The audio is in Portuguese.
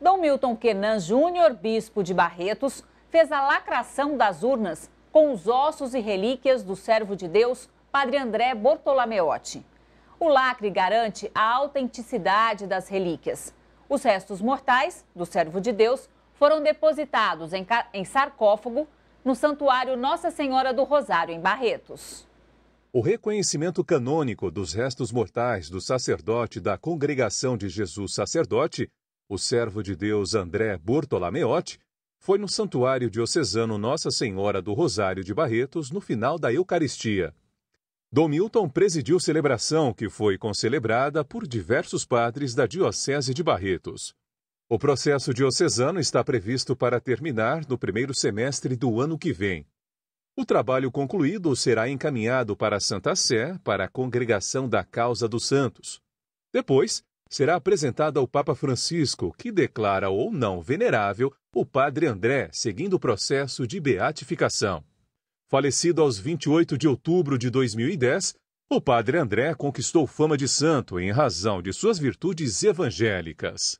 Dom Milton Quenan Júnior, bispo de Barretos, fez a lacração das urnas com os ossos e relíquias do servo de Deus, Padre André Bortolameotti. O lacre garante a autenticidade das relíquias. Os restos mortais do servo de Deus foram depositados em, em sarcófago no Santuário Nossa Senhora do Rosário, em Barretos. O reconhecimento canônico dos restos mortais do sacerdote da Congregação de Jesus Sacerdote o servo de Deus André Bortolameotti foi no Santuário Diocesano Nossa Senhora do Rosário de Barretos no final da Eucaristia. Dom Milton presidiu celebração que foi concelebrada por diversos padres da Diocese de Barretos. O processo diocesano está previsto para terminar no primeiro semestre do ano que vem. O trabalho concluído será encaminhado para a Santa Sé, para a Congregação da Causa dos Santos. Depois, será apresentada ao Papa Francisco, que declara ou não venerável o Padre André, seguindo o processo de beatificação. Falecido aos 28 de outubro de 2010, o Padre André conquistou fama de santo em razão de suas virtudes evangélicas.